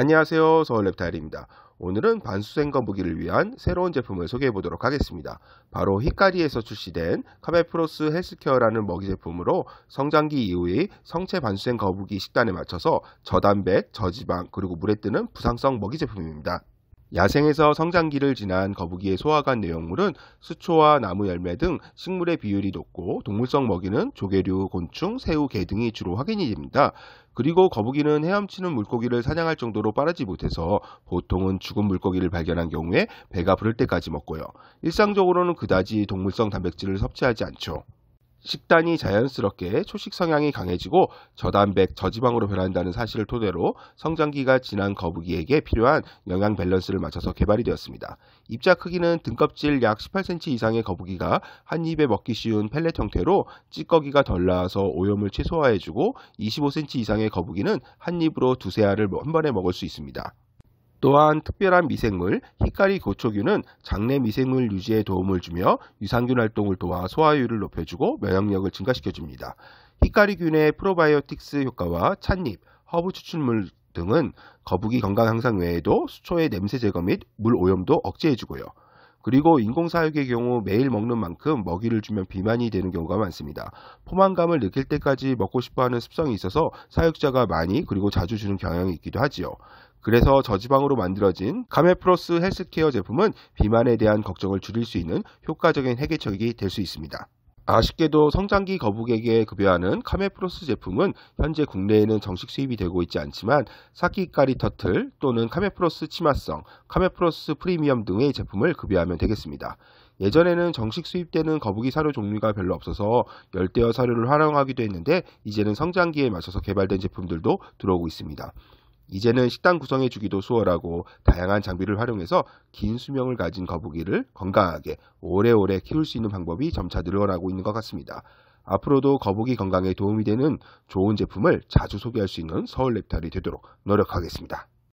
안녕하세요. 서울랩타일입니다. 오늘은 반수생 거북이를 위한 새로운 제품을 소개해 보도록 하겠습니다. 바로 히카리에서 출시된 카베프로스 헬스케어라는 먹이 제품으로 성장기 이후의 성체 반수생 거북이 식단에 맞춰서 저단백, 저지방, 그리고 물에 뜨는 부상성 먹이 제품입니다. 야생에서 성장기를 지난 거북이의 소화관 내용물은 수초와 나무 열매 등 식물의 비율이 높고 동물성 먹이는 조개류, 곤충, 새우, 개 등이 주로 확인이 됩니다. 그리고 거북이는 헤엄치는 물고기를 사냥할 정도로 빠르지 못해서 보통은 죽은 물고기를 발견한 경우에 배가 부를 때까지 먹고요. 일상적으로는 그다지 동물성 단백질을 섭취하지 않죠. 식단이 자연스럽게 초식 성향이 강해지고 저단백, 저지방으로 변한다는 사실을 토대로 성장기가 지난 거북이에게 필요한 영양 밸런스를 맞춰서 개발이 되었습니다. 입자 크기는 등껍질 약 18cm 이상의 거북이가 한 입에 먹기 쉬운 펠렛 형태로 찌꺼기가 덜 나와서 오염을 최소화해주고 25cm 이상의 거북이는 한 입으로 두세 알을 한 번에 먹을 수 있습니다. 또한 특별한 미생물 히카리 고초균은 장내 미생물 유지에 도움을 주며 유산균 활동을 도와 소화율을 높여주고 면역력을 증가시켜줍니다. 히카리균의 프로바이오틱스 효과와 찻잎, 허브 추출물 등은 거북이 건강 향상 외에도 수초의 냄새 제거 및 물 오염도 억제해주고요. 그리고 인공사육의 경우 매일 먹는 만큼 먹이를 주면 비만이 되는 경우가 많습니다. 포만감을 느낄 때까지 먹고 싶어하는 습성이 있어서 사육자가 많이 그리고 자주 주는 경향이 있기도 하지요. 그래서 저지방으로 만들어진 카메프로스 헬스케어 제품은 비만에 대한 걱정을 줄일 수 있는 효과적인 해결책이 될 수 있습니다. 아쉽게도 성장기 거북에게 급여하는 카메프로스 제품은 현재 국내에는 정식 수입이 되고 있지 않지만 사키까리 터틀 또는 카메프로스 치마성, 카메프로스 프리미엄 등의 제품을 급여하면 되겠습니다. 예전에는 정식 수입되는 거북이 사료 종류가 별로 없어서 열대어 사료를 활용하기도 했는데 이제는 성장기에 맞춰서 개발된 제품들도 들어오고 있습니다. 이제는 식당 구성의 주기도 수월하고 다양한 장비를 활용해서 긴 수명을 가진 거북이를 건강하게 오래오래 키울 수 있는 방법이 점차 늘어나고 있는 것 같습니다. 앞으로도 거북이 건강에 도움이 되는 좋은 제품을 자주 소개할 수 있는 서울 랩탈이 되도록 노력하겠습니다.